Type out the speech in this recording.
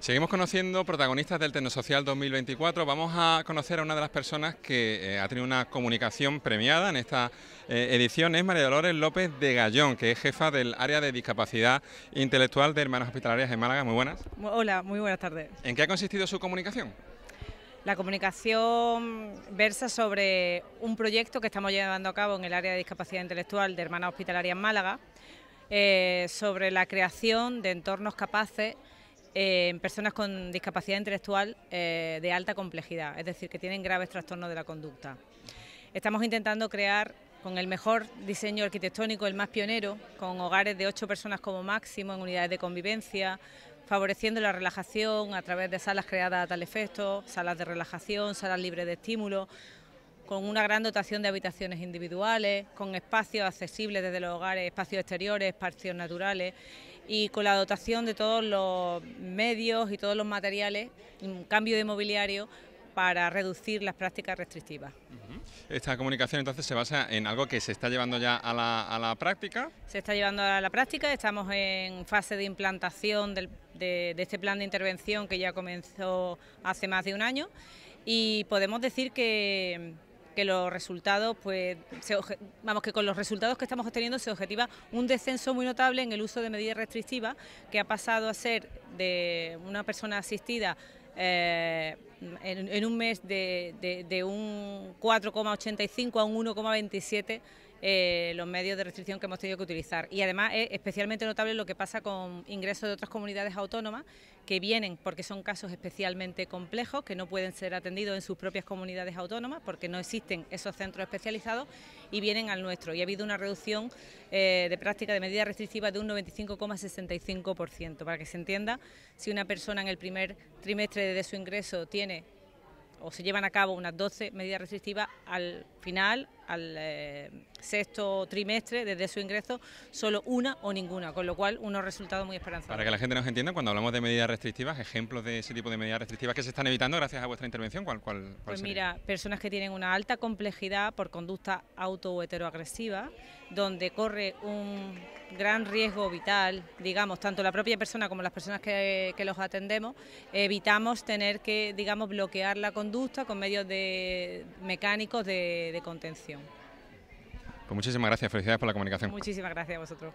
Seguimos conociendo protagonistas del Tecnosocial 2024. Vamos a conocer a una de las personas que eh, ha tenido una comunicación premiada en esta eh, edición. Es María Dolores López de Gallón, que es jefa del área de discapacidad intelectual de Hermanas Hospitalarias en Málaga. Muy buenas. Hola, muy buenas tardes. ¿En qué ha consistido su comunicación? La comunicación versa sobre un proyecto que estamos llevando a cabo en el área de discapacidad intelectual de Hermanas Hospitalarias en Málaga, eh, sobre la creación de entornos capaces en personas con discapacidad intelectual eh, de alta complejidad, es decir, que tienen graves trastornos de la conducta. Estamos intentando crear con el mejor diseño arquitectónico, el más pionero, con hogares de ocho personas como máximo en unidades de convivencia, favoreciendo la relajación a través de salas creadas a tal efecto, salas de relajación, salas libres de estímulo, con una gran dotación de habitaciones individuales, con espacios accesibles desde los hogares, espacios exteriores, espacios naturales y con la dotación de todos los medios y todos los materiales, un cambio de mobiliario para reducir las prácticas restrictivas. Esta comunicación entonces se basa en algo que se está llevando ya a la, práctica. Se está llevando a la práctica, estamos en fase de implantación de este plan de intervención que ya comenzó hace más de un año y podemos decir que que los resultados, pues, vamos, que con los resultados que estamos obteniendo se objetiva un descenso muy notable en el uso de medidas restrictivas, que ha pasado a ser de una persona asistida eh, en, un mes de, de un 4,85 a un 1,27 eh, los medios de restricción que hemos tenido que utilizar. Y además es especialmente notable lo que pasa con ingresos de otras comunidades autónomas que vienen porque son casos especialmente complejos, que no pueden ser atendidos en sus propias comunidades autónomas porque no existen esos centros especializados y vienen al nuestro. Y ha habido una reducción eh, de práctica de medidas restrictivas de un 95,65%. Para que se entienda, si una persona en el primer trimestre de su ingreso tiene o se llevan a cabo unas 12 medidas restrictivas, al final al eh, sexto trimestre desde su ingreso solo una o ninguna, con lo cual unos resultados muy esperanzadores. Para que la gente nos entienda, cuando hablamos de medidas restrictivas, ejemplos de ese tipo de medidas restrictivas que se están evitando gracias a vuestra intervención, ¿cuál, cuál, Pues mira, personas que tienen una alta complejidad por conducta auto o heteroagresiva, donde corre un gran riesgo vital, digamos, tanto la propia persona como las personas que, los atendemos, evitamos tener que, digamos, bloquear la conducta con medios de mecánicos de contención. Pues muchísimas gracias, felicidades por la comunicación. Muchísimas gracias a vosotros.